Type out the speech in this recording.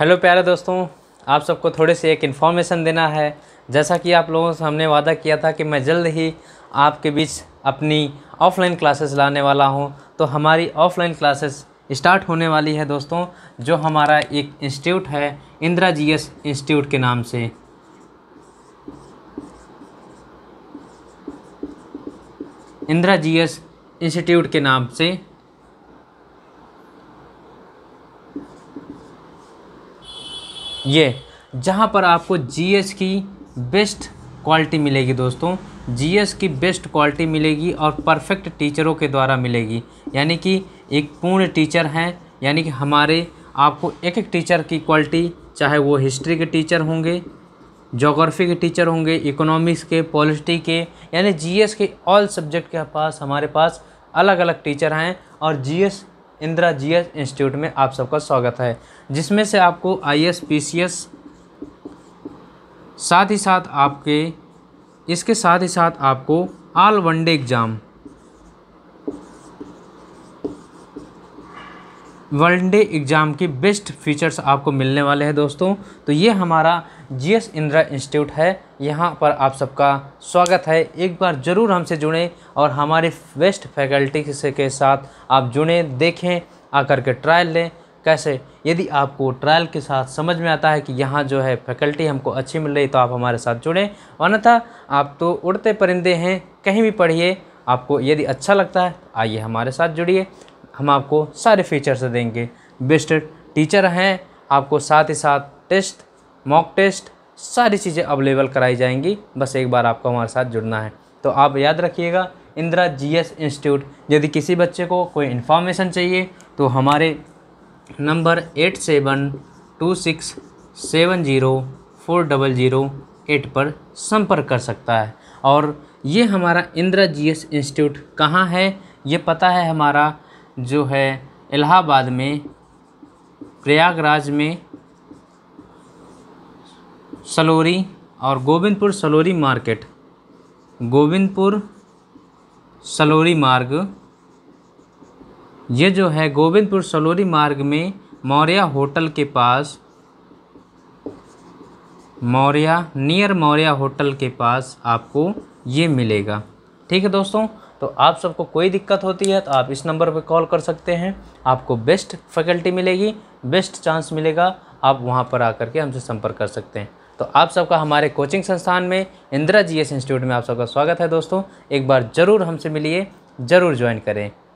hello प्यारे दोस्तों आप सबको थोड़े से एक इन्फॉर्मेशन देना है जैसा कि आप लोगों से हमने वादा किया था कि मैं जल्द ही आपके बीच अपनी ऑफ़लाइन क्लासेस लाने वाला हूं तो हमारी ऑफ़लाइन क्लासेस स्टार्ट होने वाली है दोस्तों जो हमारा एक इंस्टीट्यूट है इंदिरा जी एस इंस्टीट्यूट के नाम से इंदिरा जी एस इंस्टीट्यूट के नाम से ये जहाँ पर आपको जी की बेस्ट क्वालिटी मिलेगी दोस्तों जी की बेस्ट क्वालिटी मिलेगी और परफेक्ट टीचरों के द्वारा मिलेगी यानी कि एक पूर्ण टीचर हैं यानी कि हमारे आपको एक एक टीचर की क्वालिटी चाहे वो हिस्ट्री के टीचर होंगे जोग्राफी के टीचर होंगे इकोनॉमिक्स के पॉलिटी के यानी जीएस के ऑल सब्जेक्ट के पास हमारे पास अलग अलग टीचर हैं और GS Indira G S institute में आप सबका स्वागत है जिसमें से आपको I S P C S साथ ही साथ आपके इसके साथ ही साथ आपको all one day exam world day exam के बेस्ट फीचर्स आपको मिलने वाले हैं दोस्तों तो ये हमारा जीएस इंदिरा इंस्टीट्यूट है यहाँ पर आप सबका स्वागत है एक बार ज़रूर हमसे जुड़ें और हमारे बेस्ट फैकल्टी के साथ आप जुड़ें देखें आकर के ट्रायल लें कैसे यदि आपको ट्रायल के साथ समझ में आता है कि यहाँ जो है फैकल्टी हमको अच्छी मिल रही तो आप हमारे साथ जुड़ें अन्यथा आप तो उड़ते परिंदे हैं कहीं भी पढ़िए आपको यदि अच्छा लगता है तो आइए हमारे साथ जुड़िए हम आपको सारे फीचर्स देंगे बेस्ट टीचर हैं आपको साथ ही साथ टेस्ट मॉक टेस्ट सारी चीज़ें अवेलेबल कराई जाएंगी बस एक बार आपको हमारे साथ जुड़ना है तो आप याद रखिएगा इंदिरा जीएस इंस्टीट्यूट यदि किसी बच्चे को कोई इन्फॉर्मेशन चाहिए तो हमारे number eight seven two six seven zero four double zero eight पर संपर्क कर सकता है और ये हमारा इंदिरा जीएस इंस्टीट्यूट कहाँ है ये पता है हमारा जो है इलाहाबाद में प्रयागराज में सलोरी और गोविंदपुर सलोरी मार्केट गोविंदपुर सलोरी मार्ग ये जो है गोविंदपुर सलोरी मार्ग में मौर्या होटल के पास मौर्या नियर मौर्या होटल के पास आपको ये मिलेगा ठीक है दोस्तों तो आप सबको कोई दिक्कत होती है तो आप इस नंबर पर कॉल कर सकते हैं आपको बेस्ट फैकल्टी मिलेगी बेस्ट चांस मिलेगा आप वहाँ पर आकर के हमसे संपर्क कर सकते हैं तो आप सबका हमारे कोचिंग संस्थान में इंदिरा जीएस इंस्टीट्यूट में आप सबका स्वागत है दोस्तों एक बार ज़रूर हमसे मिलिए ज़रूर ज्वाइन करें